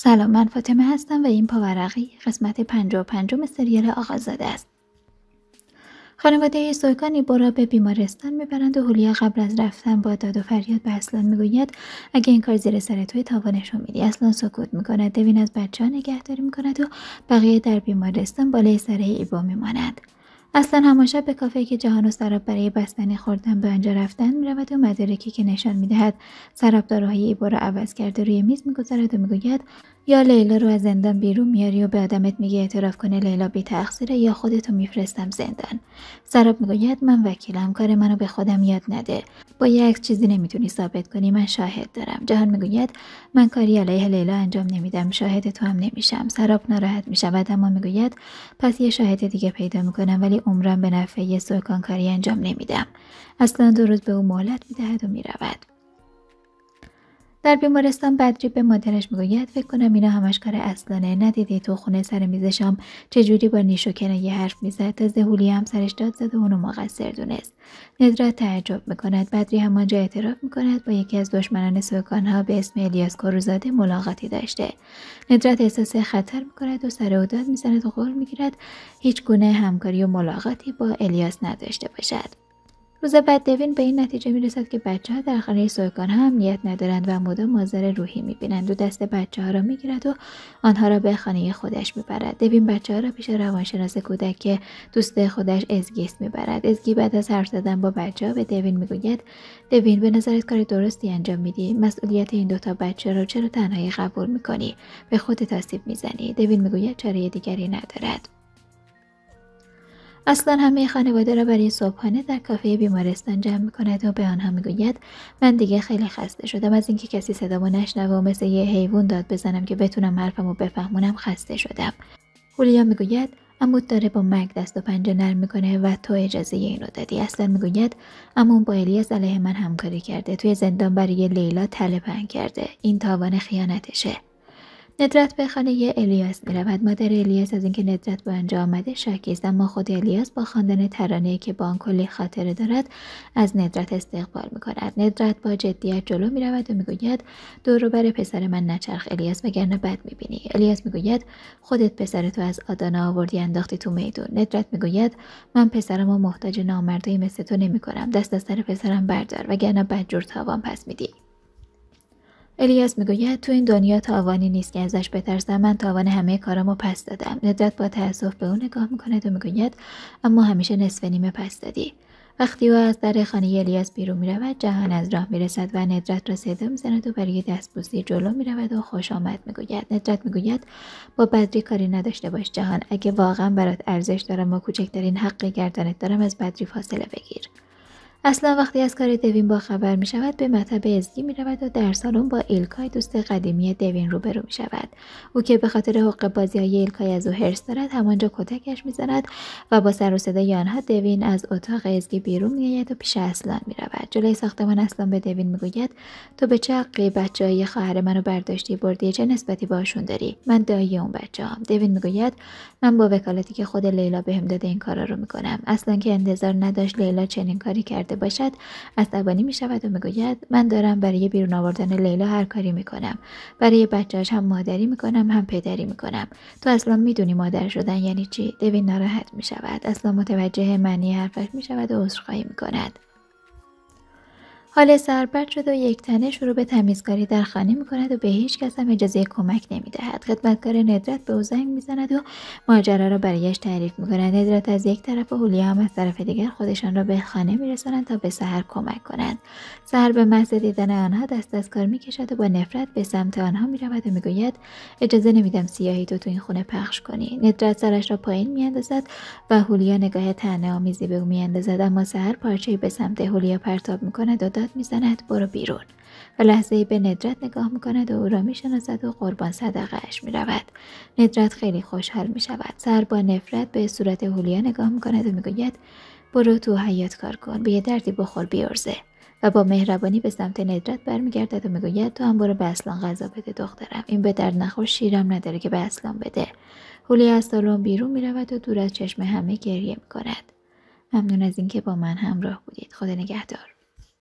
سلام من فاطمه هستم و این پاورقی قسمت 55 سریال آقازاده است خانواده سویکانی برا به بیمارستان میبرند و هولیا قبل از رفتن با داد و فریاد به اصلان میگوید اگه این کار زیر سر توی تاوانش رو میدی اصلان سکوت میکند دوین از بچه ها نگهداری میکند و بقیه در بیمارستان بالای سر ایبا میمانند اصلا همان شب به کافه که جهان و سراب برای بستنی خوردن به آنجا رفتن میرود و مدارکی که نشان میدهد سراب داروهای ایبو را عوض کرده روی میز میگذارد و میگوید یا لیلا رو از زندان بیرون میاری و به آدمت میگه اعتراف کنه لیلا بی تقصیره یا خودتو میفرستم زندان سراب میگوید من وکیلم کار منو به خودم یاد نده با یک چیزی نمیتونی ثابت کنی من شاهد دارم جهان میگوید من کاری علیه لیلا انجام نمیدم شاهد تو هم نمیشم سراب ناراحت میشود اما میگوید پس یه شاهد دیگه پیدا میکنم ولی عمرم به نفع کاری انجام نمیدم اصلا درست به او مهلت میدهد و میرود در بیمارستان بدری به مادرش میگوید فکر کنم اینا همش کار اصلانه ندیدی تو خونه سر چه چجوری با نیش و یه حرف میزد تا زهولی هم سرش داد زد و اونو مقصر دونست ندرت تعجب میکند بدری همانجا اعتراف میکند با یکی از دشمنان سوکانها به اسم الیاس کروزاده ملاقاتی داشته ندرت احساس خطر میکند و سر داد میزند و قول میگیرد هیچ گونه همکاری و ملاقاتی با الیاس نداشته باشد روز بعد دوین به این نتیجه می رسد که بچه ها در خانه سویکان ها امنیت ندارند و مدام مازر روحی می بینند و دست بچه ها را می گیرد و آنها را به خانه خودش می برد. دوین بچه ها را پیش روانشناس کودک دوست خودش ازگیست می برد. ازگی بعد از حرف زدن با بچه ها به دوین می گوید دوین به نظرت کار درستی انجام میدی مسئولیت این دوتا بچه را چرا تنهایی قبول می کنی؟ به خودت آسیب می زنی. دوین می گوید دیگری ندارد. اصلا همه خانواده را برای صبحانه در کافه بیمارستان جمع می کند و به آنها میگوید من دیگه خیلی خسته شدم از اینکه کسی صدامو نشنوه و مثل یه حیوان داد بزنم که بتونم حرفمو بفهمونم خسته شدم هولیا میگوید عمود داره با مک دست و پنجه نرم میکنه و تو اجازه اینو دادی اصلا میگوید امون با الیاس علیه من همکاری کرده توی زندان برای لیلا تله کرده این تاوان خیانتشه ندرت به خانه الیاس میرود مادر الیاس از اینکه ندرت به آنجا آمده شاکی اما خود الیاس با خواندن ترانه که با آن کلی خاطره دارد از ندرت استقبال کند. ندرت با جدیت جلو میرود و میگوید دوروبر پسر من نچرخ الیاس وگرنه بد میبینی الیاس گوید خودت پسر تو از آدانا آوردی انداختی تو میدون ندرت میگوید من پسرم و محتاج نامردی مثل تو کنم. دست از سر پسرم بردار وگرنه بدجور تاوان پس میدی الیاس میگوید تو این دنیا تاوانی نیست که ازش بترسم من تاوان همه کارامو پس دادم ندرت با تأسف به او نگاه میکند و میگوید اما همیشه نصف نیمه پس دادی وقتی او از در خانه الیاس بیرون میرود جهان از راه میرسد و ندرت را صدا میزند و برای دستبوسی جلو میرود و خوش آمد میگوید ندرت میگوید با بدری کاری نداشته باش جهان اگه واقعا برات ارزش دارم و کوچکترین حق گردنت دارم از بدری فاصله بگیر اصلا وقتی از کار دوین با خبر می شود به مطب ازگی می رود و در سالن با ایلکای دوست قدیمی دوین روبرو می شود او که به خاطر حق بازی های ایلکای از او هرس دارد همانجا کتکش می زند و با سر و صدای آنها دوین از اتاق ازگی بیرون می آید و پیش اصلا می رود جلوی ساختمان اصلا به دوین می گوید تو به چه حقی بچه های خواهر منو برداشتی بردی چه نسبتی باشون داری من دایی اون بچه هم. دوین می گوید من با وکالتی که خود لیلا بهم داده این کارا رو می کنم اصلا که انتظار نداشت لیلا چنین کاری کرد کرده باشد عصبانی می شود و میگوید من دارم برای بیرون آوردن لیلا هر کاری می کنم برای بچهش هم مادری می کنم هم پدری می کنم تو اصلا میدونی مادر شدن یعنی چی دوین ناراحت می شود اصلا متوجه معنی حرفش می شود و عذرخواهی می کند حال سربرد شد و یک تنه شروع به تمیزکاری در خانه می کند و به هیچ کس هم اجازه کمک نمی دهد. خدمتکار ندرت به او زنگ می زند و ماجرا را برایش تعریف می کند. ندرت از یک طرف و هولیا هم از طرف دیگر خودشان را به خانه می تا به سهر کمک کنند. سهر به محض دیدن آنها دست از کار می کشد و با نفرت به سمت آنها می رود و می گوید اجازه نمیدم سیاهی تو تو این خونه پخش کنی. ندرت سرش را پایین می اندازد و هولیا نگاه تنه آمیزی به او می اما سهر پارچه به سمت هولیا پرتاب می کند و میزند برو بیرون و لحظه به ندرت نگاه میکند و او را میشناسد و قربان صدقهاش میرود ندرت خیلی خوشحال میشود سر با نفرت به صورت هولیا نگاه میکند و میگوید برو تو حیات کار کن به یه دردی بخور بیارزه و با مهربانی به سمت ندرت برمیگردد و میگوید تو هم برو به اصلان غذا بده دخترم این به درد نخور شیرم نداره که به اصلان بده هولیا از سالن بیرون میرود و دور از چشم همه گریه میکند ممنون از اینکه با من همراه بودید خدا نگهدار